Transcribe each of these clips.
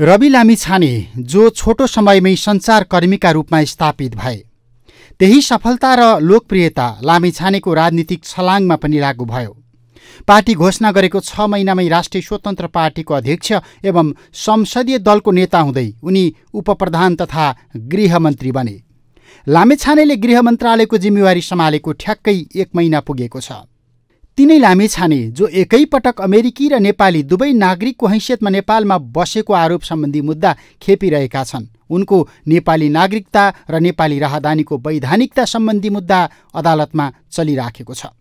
रवि लामिछाने जो छोटो समयमै सञ्चारकर्मीका रूपमा स्थापित भए त्यही सफलता र लोकप्रियता लामिछानेको राजनीतिक छलाङमा पनि लागू भयो पार्टी घोषणा गरेको छ महिनामै राष्ट्रिय स्वतन्त्र पार्टीको अध्यक्ष एवं संसदीय दलको नेता हुँदै उनी उपप्रधान तथा गृहमन्त्री बने लामेछानेले गृह मन्त्रालयको जिम्मेवारी सम्हालेको ठ्याक्कै एक महिना पुगेको छ तिनै छाने जो एकैपटक अमेरिकी र नेपाली दुवै नागरिकको हैसियतमा नेपालमा बसेको आरोप सम्बन्धी मुद्दा खेपिरहेका छन् उनको नेपाली नागरिकता र नेपाली राहदानीको वैधानिकता सम्बन्धी मुद्दा अदालतमा चलिराखेको छ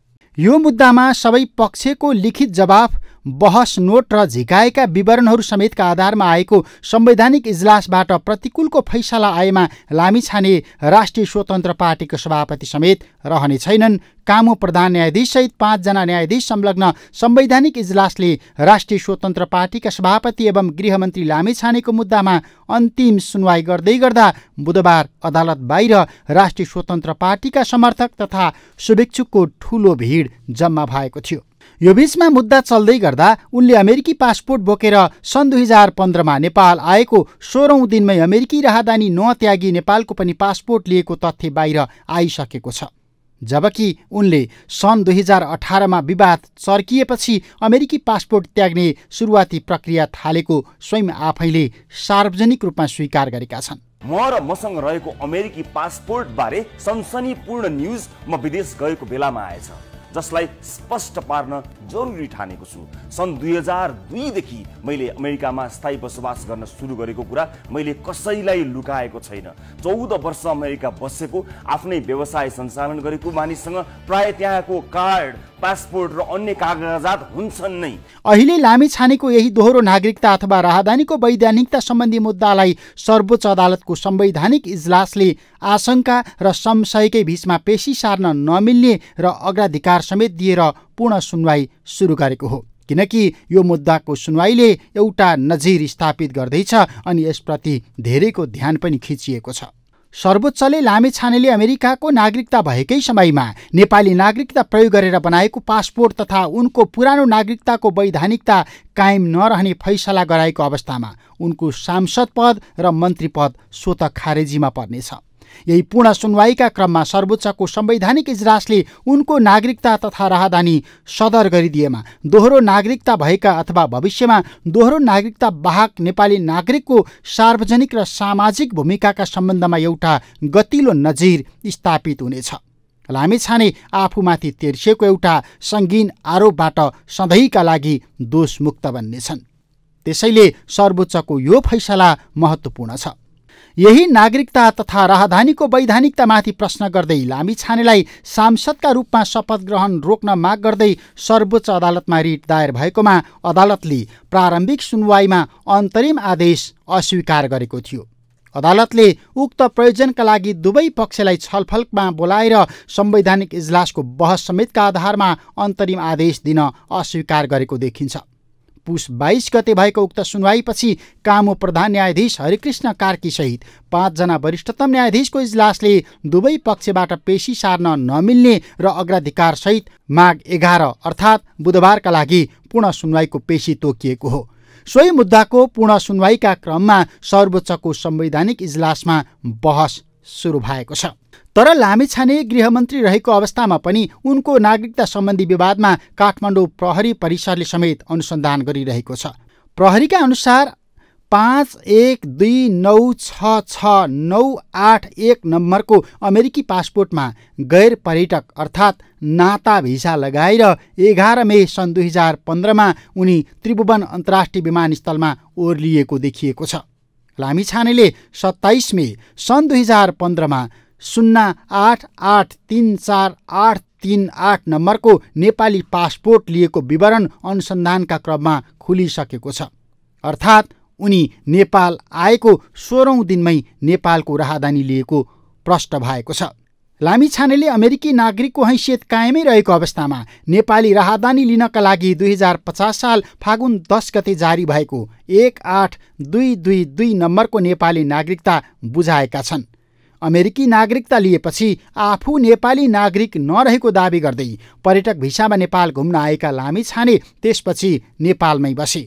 यो मुद्दामा सबै पक्षको लिखित जवाफ बहस नोट र झिकाएका विवरणहरू समेतका आधारमा आएको संवैधानिक इजलासबाट प्रतिकूलको फैसला आएमा लामिछाने राष्ट्रिय स्वतन्त्र पार्टीको सभापति समेत रहने छैनन् कामो प्रधान न्यायाधीशसहित पाँचजना न्यायाधीश संलग्न संवैधानिक इजलासले राष्ट्रिय स्वतन्त्र पार्टीका सभापति एवं गृहमन्त्री लामिछानेको मुद्दामा अन्तिम सुनवाई गर्दै गर्दा बुधबार अदालत बाहिर राष्ट्रिय स्वतन्त्र पार्टीका समर्थक तथा शुभेच्छुकको ठूलो भिड जम्मा भएको थियो यो बिचमा मुद्दा चल्दै गर्दा उनले अमेरिकी पासपोर्ट बोकेर सन् दुई हजार पन्ध्रमा नेपाल आएको सोह्रौँ दिनमै अमेरिकी राहदानी नत्यागी नेपालको पनि पासपोर्ट लिएको तथ्य बाहिर आइसकेको छ जबकि उनले सन् दुई हजार अठारमा विवाद चर्किएपछि अमेरिकी पासपोर्ट त्याग्ने सुरुवाती प्रक्रिया थालेको स्वयं आफैले सार्वजनिक रूपमा स्वीकार गरेका छन् म र मसँग रहेको अमेरिकी पासपोर्टबारे सनसनीपूर्ण न्युज म विदेश गएको बेलामा आएछ जसलाई स्पष्ट पार्न जरुरी ठानेको छु सन् दुई हजार दुईदेखि मैले अमेरिकामा स्थायी बसोबास गर्न सुरु गरेको कुरा मैले कसैलाई लुकाएको छैन चौध वर्ष अमेरिका बसेको आफ्नै व्यवसाय सञ्चालन गरेको मानिससँग प्राय त्यहाँको कार्ड पासपोर्ट र अन्य कागजात हुन्छन् नै अहिले लामी छानेको यही दोहोरो नागरिकता अथवा राहदानीको वैधानिकता सम्बन्धी मुद्दालाई सर्वोच्च अदालतको संवैधानिक इजलासले आशंका र संशयकै बीचमा पेशी सार्न नमिल्ने र अग्राधिकार समेत दिएर पूर्ण सुनवाई सुरु गरेको हो किनकि यो मुद्दाको सुनवाईले एउटा नजिर स्थापित गर्दैछ अनि यसप्रति धेरैको ध्यान पनि खिचिएको छ सर्वोच्चले लामेछानेले अमेरिकाको नागरिकता भएकै समयमा नेपाली नागरिकता प्रयोग गरेर बनाएको पासपोर्ट तथा उनको पुरानो नागरिकताको वैधानिकता कायम नरहने फैसला गराएको अवस्थामा उनको सांसद पद र मन्त्री पद स्वत खारेजीमा पर्नेछ यही पूर्ण सुनवाईका क्रममा सर्वोच्चको संवैधानिक इजलासले उनको नागरिकता तथा राहदानी सदर गरिदिएमा दोहोरो नागरिकता भएका अथवा भविष्यमा दोहोरो नागरिकता बाहक नेपाली नागरिकको सार्वजनिक र सामाजिक भूमिकाका सम्बन्धमा एउटा गतिलो नजिर स्थापित हुनेछ लामेछाने आफूमाथि तेर्सिएको एउटा सङ्गीन आरोपबाट सधैँका लागि दोषमुक्त बन्नेछन् त्यसैले सर्वोच्चको यो फैसला महत्त्वपूर्ण छ यही नागरिकता तथा राहदानीको वैधानिकतामाथि प्रश्न गर्दै लामी छानेलाई सांसदका रूपमा शपथ ग्रहण रोक्न माग गर्दै सर्वोच्च अदालतमा रिट दायर भएकोमा अदालतले प्रारम्भिक सुनवाईमा अन्तरिम आदेश अस्वीकार गरेको थियो अदालतले उक्त प्रयोजनका लागि दुवै पक्षलाई छलफलमा बोलाएर संवैधानिक इजलासको बहस समेतका आधारमा अन्तरिम आदेश दिन अस्वीकार गरेको देखिन्छ पुस बाइस गते भएको उक्त सुनवाईपछि कामो प्रधान न्यायाधीश हरिकृष्ण कार्की कार्कीसहित पाँचजना वरिष्ठतम न्यायाधीशको इजलासले दुवै पक्षबाट पेशी सार्न नमिल्ने र अग्राधिकारसहित माघ एघार अर्थात् बुधबारका लागि पूर्ण सुनवाईको पेशी तोकिएको हो सोही मुद्दाको पूर्ण सुनवाईका क्रममा सर्वोच्चको संवैधानिक इजलासमा बहस सुरु भएको छ तर लामिछाने गृहमन्त्री रहेको अवस्थामा पनि उनको नागरिकता सम्बन्धी विवादमा काठमाडौँ प्रहरी परिसरले समेत अनुसन्धान गरिरहेको छ प्रहरीका अनुसार पाँच एक दुई नौ छ छ नौ आठ एक नम्बरको अमेरिकी पासपोर्टमा गैर पर्यटक अर्थात् नाता भिसा लगाएर एघार मे सन् दुई हजार पन्ध्रमा उनी त्रिभुवन अन्तर्राष्ट्रिय विमानस्थलमा ओर्लिएको देखिएको छ लामिछानेले सत्ताइस मे सन् दुई हजार पन्ध्रमा शून्य आठ आठ तिन चार आठ तिन आठ नम्बरको नेपाली पासपोर्ट लिएको विवरण अनुसन्धानका क्रममा खुलिसकेको छ अर्थात् उनी नेपाल आएको सोह्रौँ दिनमै नेपालको राहदानी लिएको प्रष्ट भएको छ लामिछानेले अमेरिकी नागरिकको हैसियत कायमै रहेको अवस्थामा नेपाली राहदानी लिनका लागि दुई हजार पचास साल फागुन दस गते जारी भएको एक आठ दुई दुई दुई नम्बरको नेपाली नागरिकता बुझाएका छन् अमेरिकी नागरिकता लिएपछि आफू नेपाली नागरिक नरहेको दावी गर्दै पर्यटक भिसामा नेपाल घुम्न आएका लामी छाने त्यसपछि नेपालमै बसे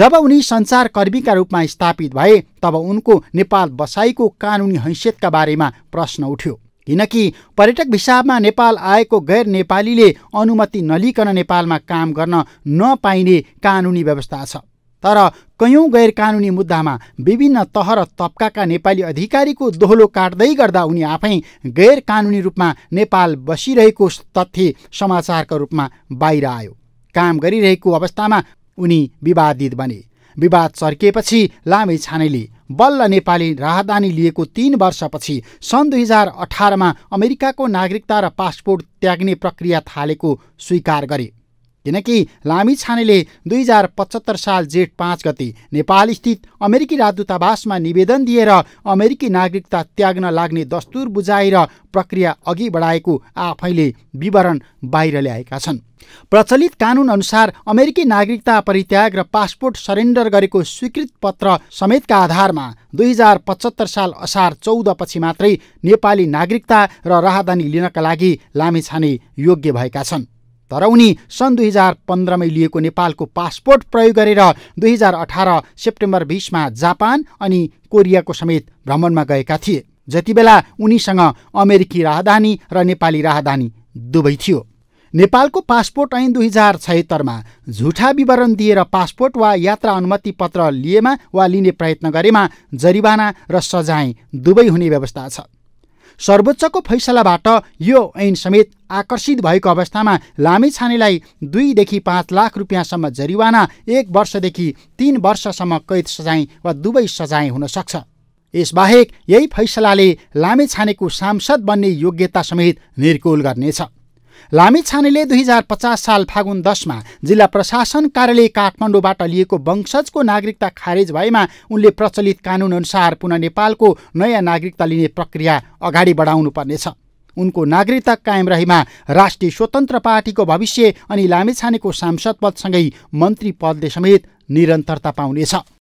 जब उनी सञ्चारकर्मीका रूपमा स्थापित भए तब उनको नेपाल बसाईको कानुनी हैसियतका बारेमा प्रश्न उठ्यो किनकि पर्यटक भिसामा नेपाल आएको गैर नेपालीले अनुमति नलिकन नेपालमा काम गर्न नपाइने कानुनी व्यवस्था छ तर कैयौँ कानुनी मुद्दामा विभिन्न तह र तबकाका नेपाली अधिकारीको दोहोलो काट्दै गर्दा उनी आफै गैर कानुनी रूपमा नेपाल बसिरहेको तथ्य समाचारका रूपमा बाहिर आयो काम गरिरहेको अवस्थामा उनी विवादित बने विवाद चर्किएपछि लामे छानेले बल्ल नेपाली राहदानी लिएको तीन वर्षपछि सन् दुई हजार अठारमा अमेरिकाको नागरिकता र पासपोर्ट त्याग्ने प्रक्रिया थालेको स्वीकार गरे किनकि लामी छानेले दुई हजार पचहत्तर साल जेठ पाँच गति नेपालस्थित अमेरिकी राजदूतावासमा निवेदन दिएर अमेरिकी नागरिकता त्याग्न लाग्ने दस्तुर बुझाएर प्रक्रिया अघि बढाएको आफैले विवरण बाहिर ल्याएका छन् प्रचलित कानुन अनुसार अमेरिकी नागरिकता परित्याग र पासपोर्ट सरेन्डर गरेको स्वीकृत पत्र समेतका आधारमा दुई हजार पचहत्तर साल असार चौधपछि मात्रै नेपाली नागरिकता र राहदानी लिनका लागि लामिछाने योग्य भएका छन् तर उनी सन् दुई हजार पन्ध्रमै लिएको नेपालको पासपोर्ट प्रयोग गरेर दुई हजार अठार सेप्टेम्बर बिसमा जापान अनि कोरियाको समेत भ्रमणमा गएका थिए जति बेला उनीसँग अमेरिकी राहदानी र नेपाली राहदानी दुवै थियो नेपालको पासपोर्ट ऐन दुई हजार छयत्तरमा झुठा विवरण दिएर पासपोर्ट वा यात्रा अनुमति पत्र लिएमा वा लिने प्रयत्न गरेमा जरिवाना र सजाय दुवै हुने व्यवस्था छ सर्वोच्चको फैसलाबाट यो ऐन समेत आकर्षित भएको अवस्थामा लामेछानेलाई दुईदेखि पाँच लाख रुपियाँसम्म जरिवाना एक वर्षदेखि तिन वर्षसम्म कैद सजाय वा दुवै सजाय हुन सक्छ यसबाहेक यही फैसलाले छानेको सांसद बन्ने योग्यता समेत निर्कुल गर्नेछ छानेले दुई हजार पचास साल फागुन दसमा जिल्ला प्रशासन कार्यालय काठमाडौँबाट लिएको वंशजको नागरिकता खारेज भएमा उनले प्रचलित अनुसार पुनः नेपालको नयाँ नागरिकता लिने प्रक्रिया अगाडि बढाउनु पर्नेछ उनको नागरिकता कायम रहेमा राष्ट्रिय स्वतन्त्र पार्टीको भविष्य अनि लामेछानेको सांसद पदसँगै मन्त्री पदले समेत निरन्तरता पाउनेछ